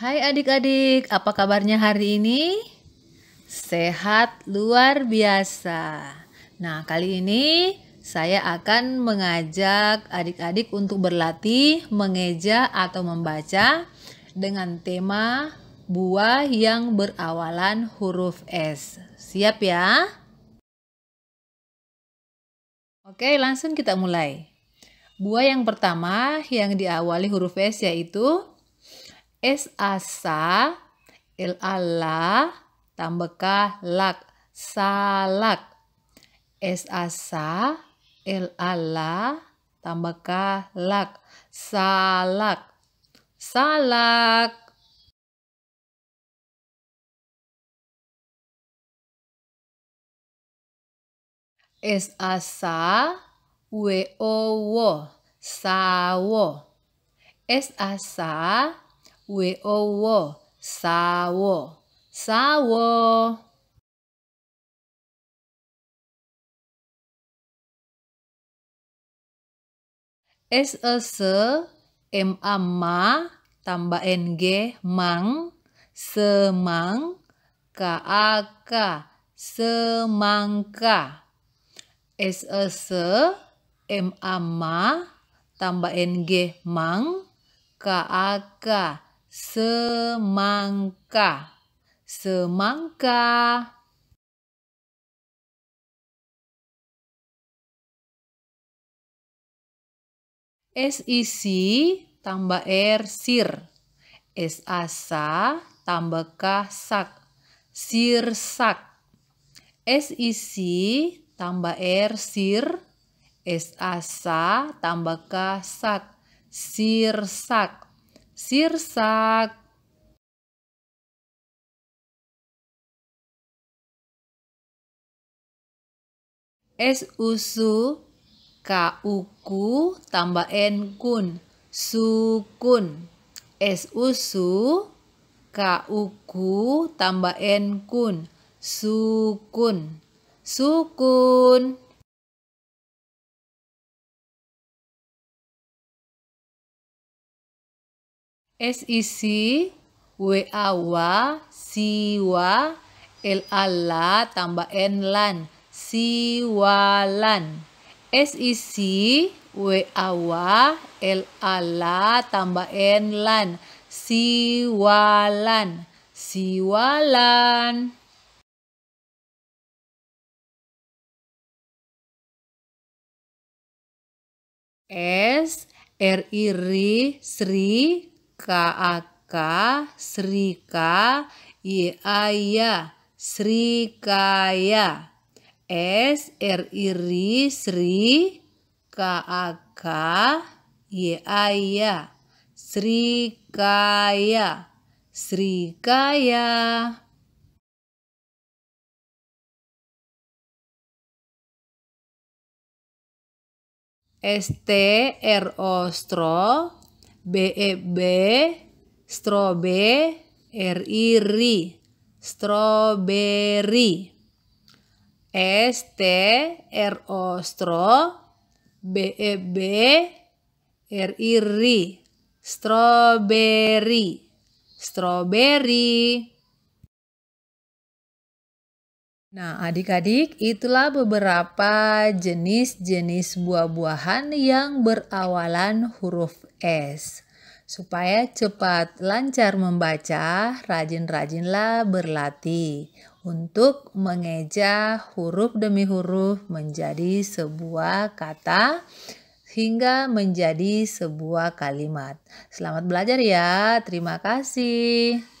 Hai adik-adik, apa kabarnya hari ini? Sehat luar biasa. Nah, kali ini saya akan mengajak adik-adik untuk berlatih mengeja atau membaca dengan tema buah yang berawalan huruf S. Siap ya? Oke, langsung kita mulai. Buah yang pertama yang diawali huruf S yaitu Es asa, el ala, tambahkah lak, salak. Es asa, el ala, tambahkah lak, salak. Salak. Es asa, we wo, sawo. Es asa, weowo, sawo, sawo. S e se, m a ma, tambah g mang, semang, k a k, semangka. S e se, m a ma, tambah g mang, k a k, semangka semangka SIC tambah R sir S asa tambah K sak sir sak SIC tambah R sir S asa tambah K sak sir sak sirsak es usu ka uku tambah en kun sukun es usu ka uku tambah en kun sukun sukun SIC WAWA SIWA LALA tambah N A SIWALAN SIC WAWA LALA tambah N SIWALAN SIWALAN S R er, I R RI SRI aka srika iaya srikaya s r I iri sri kaaka iaya srikaya srikaya S T R O Stro BEB e strawberry ri strawberry e S T R O stro B E B R I ri strawberry strawberry Nah, adik-adik, itulah beberapa jenis-jenis buah-buahan yang berawalan huruf S. Supaya cepat lancar membaca, rajin-rajinlah berlatih untuk mengeja huruf demi huruf menjadi sebuah kata hingga menjadi sebuah kalimat. Selamat belajar ya. Terima kasih.